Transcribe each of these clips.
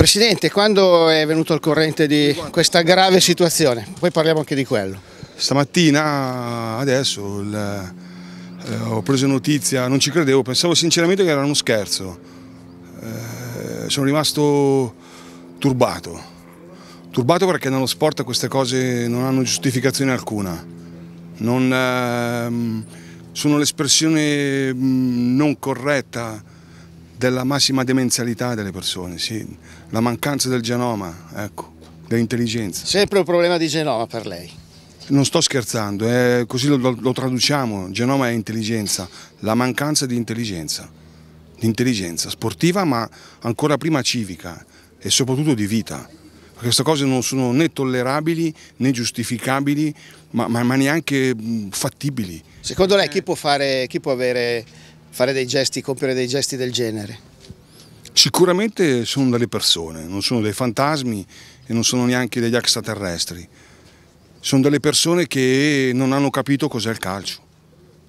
Presidente, quando è venuto al corrente di questa grave situazione? Poi parliamo anche di quello. Stamattina, adesso, il, eh, ho preso notizia, non ci credevo, pensavo sinceramente che era uno scherzo. Eh, sono rimasto turbato. Turbato perché nello sport queste cose non hanno giustificazione alcuna. Non, eh, sono l'espressione mm, non corretta della massima demenzialità delle persone, sì. la mancanza del genoma, ecco, dell'intelligenza. Sempre un problema di genoma per lei? Non sto scherzando, eh, così lo, lo, traduciamo, genoma è intelligenza, la mancanza di intelligenza, di intelligenza sportiva ma ancora prima civica e soprattutto di vita. Queste cose non sono né tollerabili né giustificabili ma, ma, ma neanche mm, fattibili. Secondo lei chi eh. può, fare, chi può avere fare dei gesti, compiere dei gesti del genere. Sicuramente sono delle persone, non sono dei fantasmi e non sono neanche degli extraterrestri. Sono delle persone che non hanno capito cos'è il calcio,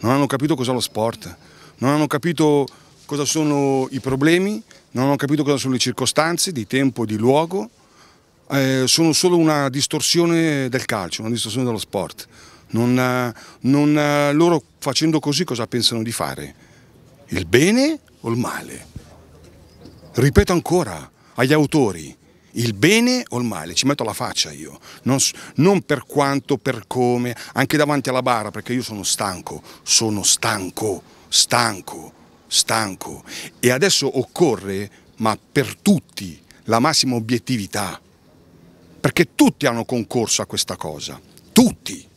non hanno capito cos'è lo sport, non hanno capito cosa sono i problemi, non hanno capito cosa sono le circostanze di tempo, e di luogo. Eh, sono solo una distorsione del calcio, una distorsione dello sport. Non, eh, non, eh, loro facendo così cosa pensano di fare? il bene o il male? Ripeto ancora agli autori, il bene o il male, ci metto la faccia io, non, non, per quanto, per come, anche davanti alla bara, perché io sono stanco, sono stanco, stanco, stanco. E adesso occorre, ma per tutti, la massima obiettività, perché tutti hanno concorso a questa cosa, tutti.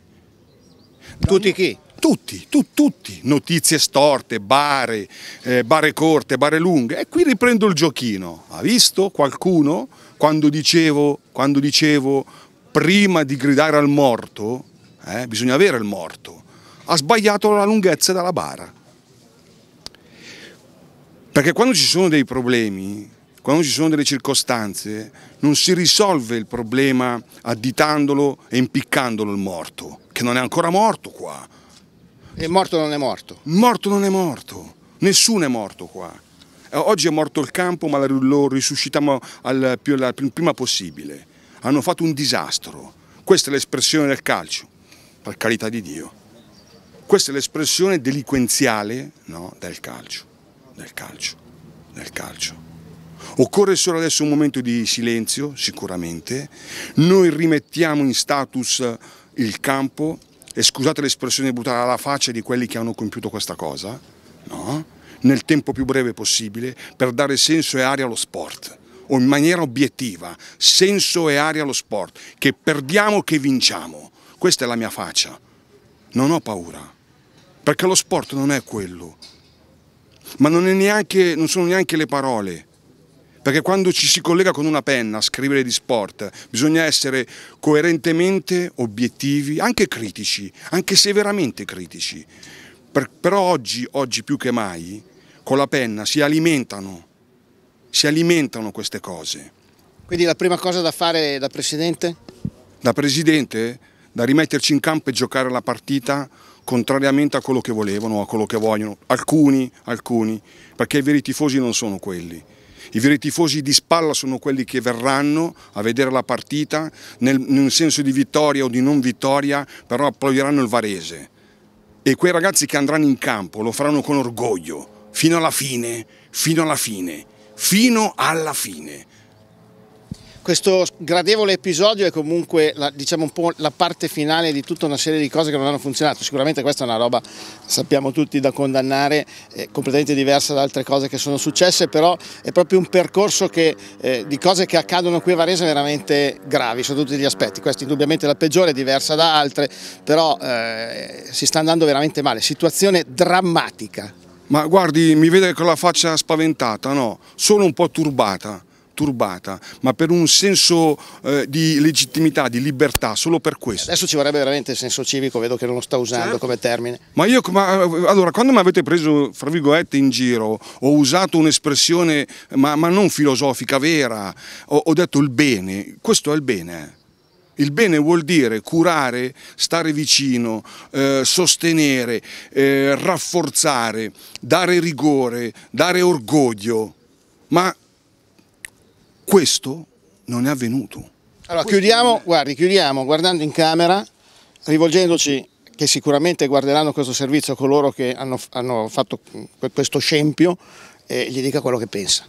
Tutti chi? tutti, tu, tutti, notizie storte, bare, eh, bare corte, bare lunghe. E qui riprendo il giochino. Ha visto qualcuno quando dicevo, quando dicevo prima di gridare al morto, eh, bisogna avere il morto, ha sbagliato la lunghezza della bara. Perché quando ci sono dei problemi, quando ci sono delle circostanze, non si risolve il problema additandolo e impiccandolo il morto, che non è ancora morto qua e morto non è morto. Morto non è morto. Nessuno è morto qua. Eh, oggi è morto il campo, ma lo risuscitiamo al più, al prima possibile. Hanno fatto un disastro. Questa è l'espressione del calcio, per carità di Dio. Questa è l'espressione delinquenziale no, del calcio, del calcio, del calcio. Occorre solo adesso un momento di silenzio, sicuramente. Noi rimettiamo in status il campo e scusate l'espressione buttare alla faccia di quelli che hanno compiuto questa cosa, no? nel tempo più breve possibile per dare senso e aria allo sport o in maniera obiettiva, senso e aria allo sport, che perdiamo che vinciamo. Questa è la mia faccia. Non ho paura, perché lo sport non è quello. Ma non, neanche, non sono neanche le parole, perché quando ci si collega con una penna a scrivere di sport bisogna essere coerentemente obiettivi, anche critici, anche severamente critici. Per, però oggi, oggi più che mai, con la penna si alimentano, si alimentano queste cose. Quindi la prima cosa da fare da presidente? Da presidente? Da rimetterci in campo e giocare la partita contrariamente a quello che volevano, a quello che vogliono, alcuni, alcuni, perché i veri tifosi non sono quelli. I veri tifosi di spalla sono quelli che verranno a vedere la partita, nel, nel senso di vittoria o di non vittoria, però applaudiranno il Varese. E quei ragazzi che andranno in campo lo faranno con orgoglio, fino alla fine, fino alla fine, fino alla fine. Questo gradevole episodio è comunque la, diciamo un po' la parte finale di tutta una serie di cose che non hanno funzionato. Sicuramente questa è una roba, sappiamo tutti, da condannare, eh, completamente diversa da altre cose che sono successe, però è proprio un percorso che, eh, di cose che accadono qui a Varese veramente gravi, sotto tutti gli aspetti. Questa indubbiamente è la peggiore, diversa da altre, però eh, si sta andando veramente male. Situazione drammatica. Ma guardi, mi vede con la faccia spaventata, no? Sono un po' turbata turbata, ma per un senso eh, di legittimità, di libertà, solo per questo. Adesso ci vorrebbe veramente il senso civico, vedo che non lo sta usando certo. come termine. Ma io, ma, allora, quando mi avete preso, fra virgolette, in giro, ho usato un'espressione, ma, ma, non filosofica, vera, ho, ho detto il bene, questo è il bene. Il bene vuol dire curare, stare vicino, eh, sostenere, eh, rafforzare, dare rigore, dare orgoglio, ma questo non è avvenuto. Allora chiudiamo, è... guardi, chiudiamo guardando in camera, rivolgendoci che sicuramente guarderanno questo servizio coloro che hanno, hanno fatto questo scempio e gli dica quello che pensa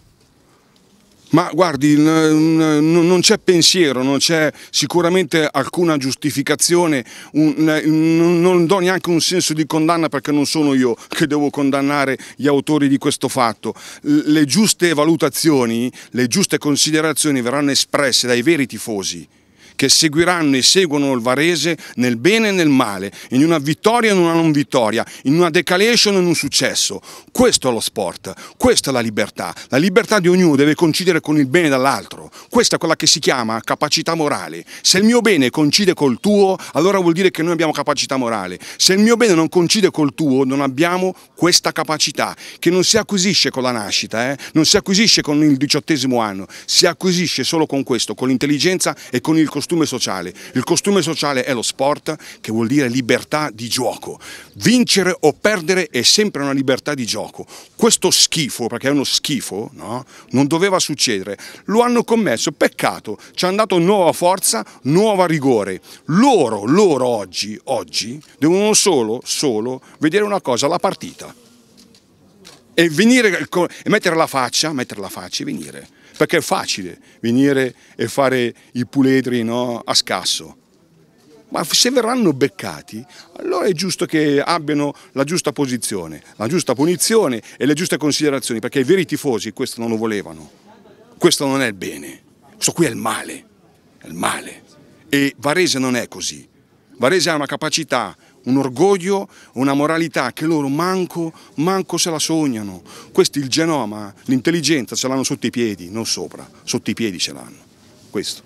ma guardi non c'è pensiero, non c'è sicuramente alcuna giustificazione, non do neanche un senso di condanna perché non sono io che devo condannare gli autori di questo fatto. Le giuste valutazioni, le giuste considerazioni verranno espresse dai veri tifosi che seguiranno e seguono il Varese nel bene e nel male, in una vittoria e in una non vittoria, in una decalation e in un successo. Questo è lo sport, questa è la libertà. La libertà di ognuno deve coincidere con il bene dall'altro. Questa è quella che si chiama capacità morale. Se il mio bene coincide col tuo, allora vuol dire che noi abbiamo capacità morale. Se il mio bene non coincide col tuo, non abbiamo questa capacità, che non si acquisisce con la nascita, eh? non si acquisisce con il diciottesimo anno, si acquisisce solo con questo, con l'intelligenza e con il costruzione costume sociale. Il costume sociale è lo sport, che vuol dire libertà di gioco. Vincere o perdere è sempre una libertà di gioco. Questo schifo, perché è uno schifo, no? non doveva succedere. Lo hanno commesso, peccato, ci hanno dato nuova forza, nuova rigore. Loro, loro oggi, oggi, devono solo, solo vedere una cosa, la partita. E venire, e mettere la faccia, mettere la faccia e venire perché è facile venire e fare i puledri no, a scasso. Ma se verranno beccati, allora è giusto che abbiano la giusta posizione, la giusta punizione e le giuste considerazioni, perché i veri tifosi questo non lo volevano. Questo non è il bene, questo qui è il male, è il male. E Varese non è così. Varese ha una capacità un orgoglio, una moralità che loro manco, manco se la sognano. Questi il genoma, l'intelligenza ce l'hanno sotto i piedi, non sopra, sotto i piedi ce l'hanno. Questo.